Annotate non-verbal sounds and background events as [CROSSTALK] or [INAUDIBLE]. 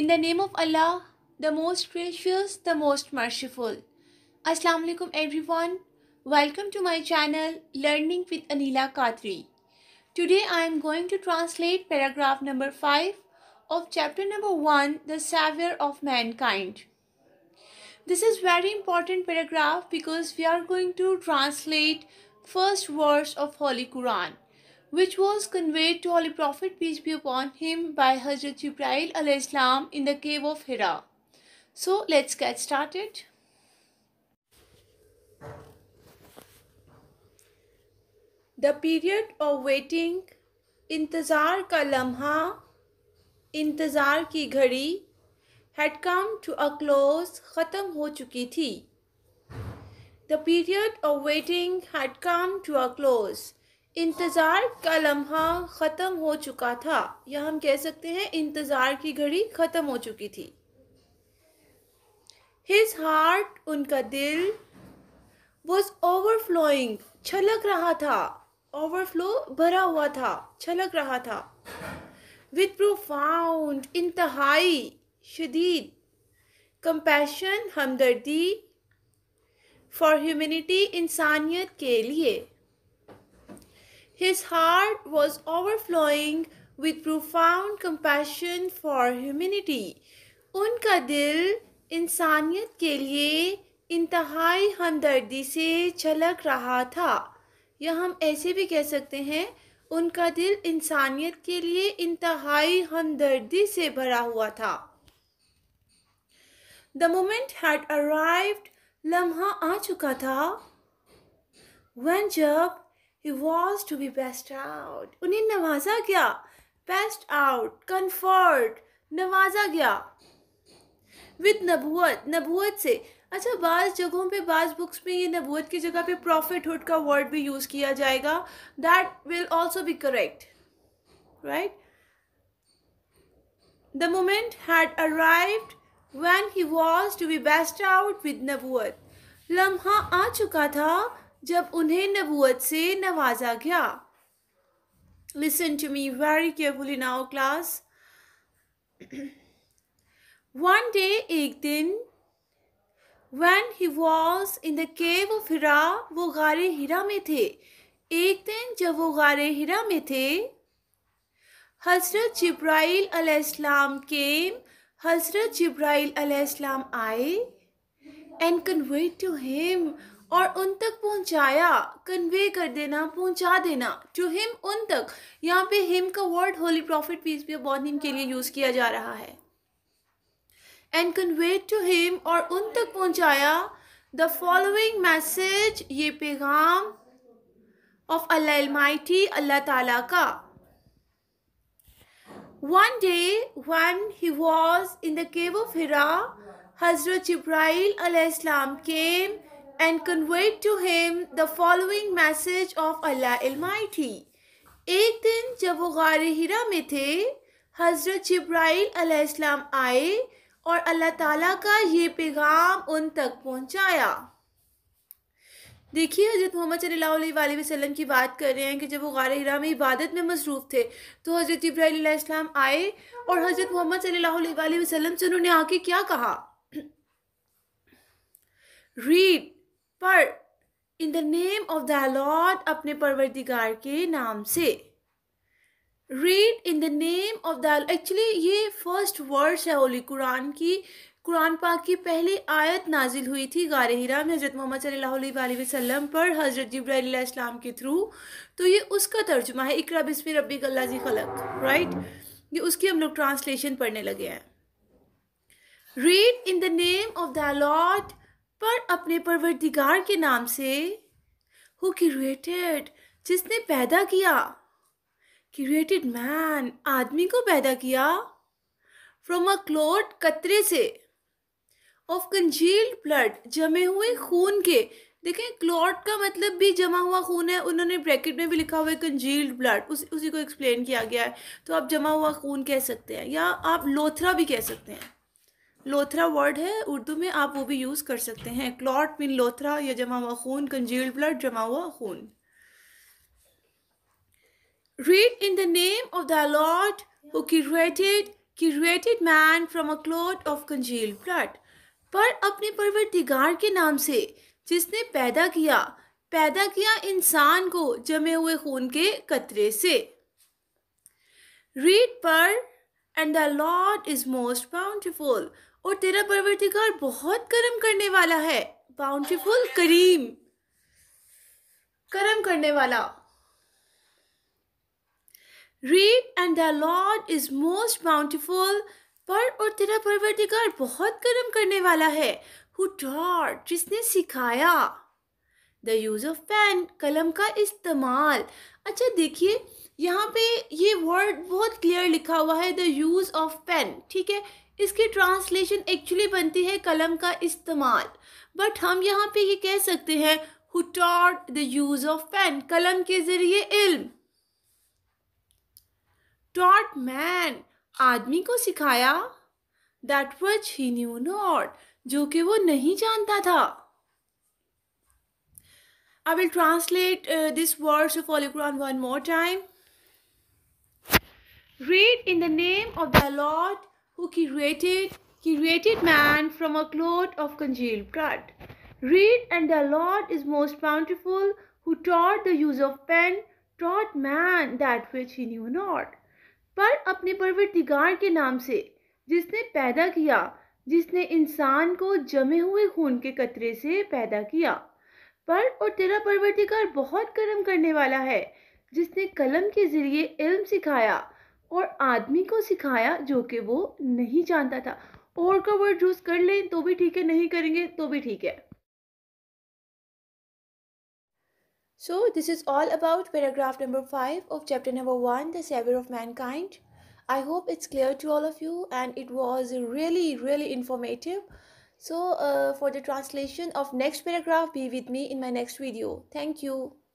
In the name of Allah, the most gracious, the most merciful. Assalamu alaikum everyone. Welcome to my channel Learning with Anila Khatri. Today I am going to translate paragraph number 5 of chapter number 1, The Savior of Mankind. This is very important paragraph because we are going to translate first verse of Holy Quran which was conveyed to Holy Prophet peace be upon him by Hazrat Jibril al-Islam in the cave of Hira. So let's get started. The period of waiting, intizar ka lamha, intizar ki ghadi had come to a close, khatam ho chuki thi. The period of waiting had come to a close. इंतज़ार का लम्हा ख़त्म हो चुका था या हम कह सकते हैं इंतज़ार की घड़ी ख़त्म हो चुकी थी हिज हार्ट उनका दिल वॉज ओवरफ्लोइंग छलक रहा था ओवरफ्लो भरा हुआ था छलक रहा था विद प्रोफाउंड इंतहाई शदीद कंपैशन हमदर्दी फॉर ह्यूमनिटी इंसानियत के लिए His heart was overflowing with profound compassion for humanity. उनका दिल इंसानियत के लिए इंतहाई हमदर्दी से छलक रहा था या हम ऐसे भी कह सकते हैं उनका दिल इंसानियत के लिए इंतहाई हमदर्दी से भरा हुआ था द मोमेंट हैड अराइव्ड लम्हा आ चुका था वन जब he was to be bestowed उन्हें नवाजा गया बेस्ट आउट कन्फर्ट नवाजा गया विद नबूत नबूत से अच्छा बाज़ जगहों पे बाज़ बुक्स में ये नबूत की जगह पे प्रॉफिटहुड का वर्ड भी यूज़ किया जाएगा that will also be correct right the moment had arrived when he was to be bestowed with नबूत लम्हा आ चुका था जब उन्हें नबूत से नवाजा गया listen to me very careful in our class one day एक दिन one he was in the cave of Hira वो गारे हिरा में थे एक दिन जब वो गारे हिरा में थे हजरत जब्राइल अलैहिस्सलाम केम हजरत जब्राइल अलैहिस्सलाम आए एंड कन्वेट टू हिम और उन तक पहुंचाया कन्वे कर देना पहुंचा देना टू हिम उन तक यहाँ पे हिम का word holy prophet peace be upon him के लिए यूज़ किया जा रहा है एंड कन्वे टू हिम और उन तक पहुंचाया द फॉलोइंग मैसेज ये पैगाम ऑफ अल्लाटी अल्लाह ताला का one day one he was in the cave of Hira हजरत Jibrail alayhi and conveyed to him the following message of Allah Almighty. एक दिन जब वो गार हिरा में थे हज़रत जब्राइल अलैहिस्सलाम आए और अल्लाह ताला का ये पैगाम उन तक पहुंचाया देखिए हज़रत मोहम्मद सल्लल्लाहु वसल्लम की बात कर रहे हैं कि जब वो गार हिरा में इबादत में मसरूफ़ थे तो हज़रत इब्राहिम आए और हज़रत मोहम्मद सल्लल्लाहु वसल्लम से उन्होंने आके क्या कहा रीड [CLEARS THROAT] पर in the name of the lord अपने परवरदिगार के नाम से read in the name of the actually ये फर्स्ट वर्ड्स है होली कुरान की कुरान पाक की पहली आयत नाजिल हुई थी गार हिरा में हज़रत मोहम्मद सल्लल्लाहु वसम पर हज़रत जब्राम के थ्रू तो ये उसका तर्जुमा है इकरा बिस्फ़ी रबी गल्लाजी खलक राइट ये उसकी हम लोग ट्रांसलेशन पढ़ने लगे हैं read in the name of the lord पर अपने परवरदिगार के नाम से हु क्यूरेटेड जिसने पैदा किया क्यूरेटेड मैन आदमी को पैदा किया फ्रॉम अ क्लोट कतरे से ऑफ कंजील्ड ब्लड जमे हुए खून के देखें क्लॉट का मतलब भी जमा हुआ खून है उन्होंने ब्रैकेट में भी लिखा हुआ है कंजील्ड ब्लड उस उसी को एक्सप्लेन किया गया है तो आप जमा हुआ खून कह सकते हैं या आप लोथरा भी कह सकते हैं लोथरा वर्ड है उर्दू में आप वो भी यूज़ कर सकते हैं क्लॉट मिन लोथरा या जमा हुआ खून कंजील ब्लड जमा हुआ खून read in the name of the Lord who created created man from a clot of congealed blood पर अपने परवरदिगार के नाम से जिसने पैदा किया पैदा किया इंसान को जमे हुए खून के कतरे से रीड पर and the lord is most bountiful और तेरा परवरदिगार बहुत करम करने वाला है बाउंटीफुल करीम कर्म करने वाला read and the lord is most bountiful पर और तेरा परवरदिगार बहुत करम करने वाला है हु टॉट जिसने सिखाया द यूज़ ऑफ पेन कलम का इस्तेमाल अच्छा देखिए यहाँ पे ये वर्ड बहुत क्लियर लिखा हुआ है द यूज़ ऑफ पेन ठीक है इसकी ट्रांसलेशन एक्चुअली बनती है कलम का इस्तेमाल बट हम यहाँ पे ये यह कह सकते हैं who taught the use of pen कलम के ज़रिए इल्म टॉट मैन आदमी को सिखाया दैट वच ही न्यू नॉट जो कि वो नहीं जानता था I will translate this word to फॉलोग्राम one more time read in the name of the lord who created, created man from a clot of congealed blood. Read, and the Lord is most bountiful, who taught the use of pen, taught man that which he knew not. पर अपने परवरदिगार के नाम से जिसने पैदा किया जिसने इंसान को जमे हुए खून के कतरे से पैदा किया पर और तेरा परवरदिगार बहुत कर्म करने वाला है जिसने कलम के ज़रिए इल्म सिखाया और आदमी को सिखाया जो कि वो नहीं जानता था और का वर्ड यूज कर लें तो भी ठीक है नहीं करेंगे तो भी ठीक है so this is all about paragraph number five of chapter number one the saviour of mankind I hope it's clear to all of you and it was really really informative so for the translation of next paragraph be with me in my next video thank you